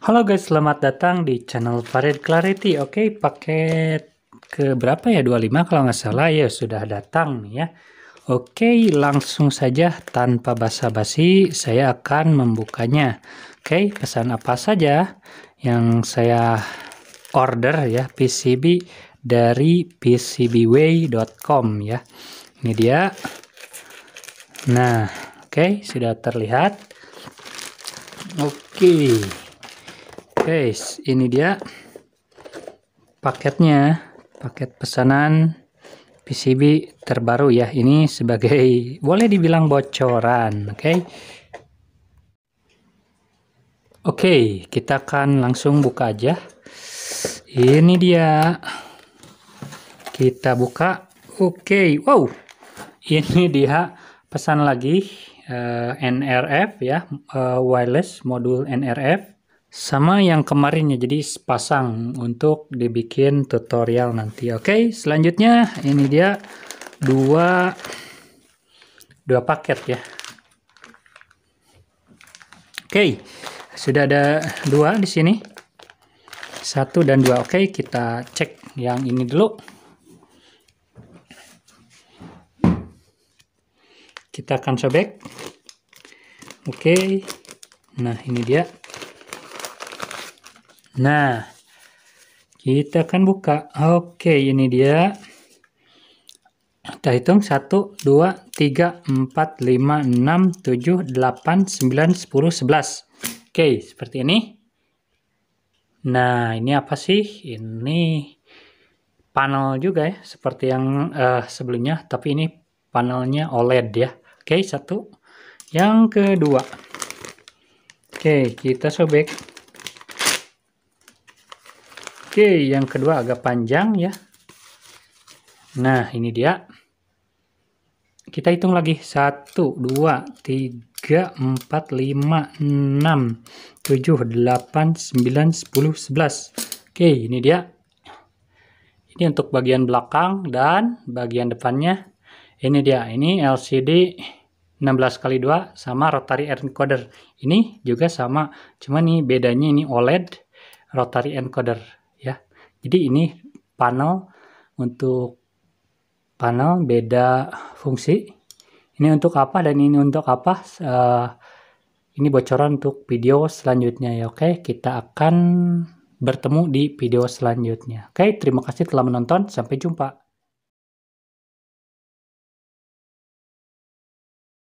Halo guys, selamat datang di channel Farid Clarity. Oke, paket ke berapa ya? 25 kalau nggak salah ya sudah datang nih ya. Oke, langsung saja tanpa basa-basi saya akan membukanya. Oke, pesan apa saja yang saya order ya PCB dari pcbway.com ya. Ini dia. Nah, oke, sudah terlihat. Oke guys ini dia paketnya paket pesanan PCB terbaru ya ini sebagai boleh dibilang bocoran oke okay? oke okay, kita akan langsung buka aja ini dia kita buka oke okay. wow ini dia pesan lagi uh, eh, NRF ya uh, wireless modul NRF sama yang kemarin ya jadi sepasang untuk dibikin tutorial nanti oke okay, selanjutnya ini dia dua dua paket ya oke okay, sudah ada dua di sini satu dan dua oke okay, kita cek yang ini dulu kita akan sobek oke okay. nah ini dia Nah, kita akan buka. Oke, ini dia. Kita hitung 1, 2, 3, 4, 5, 6, 7, 8, 9, 10, 11. Oke, seperti ini. Nah, ini apa sih? Ini panel juga ya, seperti yang uh, sebelumnya. Tapi ini panelnya OLED ya. Oke, satu. Yang kedua. Oke, kita sobek. Oke, yang kedua agak panjang ya. Nah, ini dia. Kita hitung lagi. 1, 2, 3, 4, 5, 6, 7, 8, 9, 10, 11. Oke, ini dia. Ini untuk bagian belakang dan bagian depannya. Ini dia, ini LCD 16x2 sama rotary encoder. Ini juga sama, cuma nih bedanya ini OLED rotary encoder. Jadi ini panel untuk panel beda fungsi. Ini untuk apa dan ini untuk apa? Uh, ini bocoran untuk video selanjutnya ya. Oke, kita akan bertemu di video selanjutnya. Oke, terima kasih telah menonton. Sampai jumpa.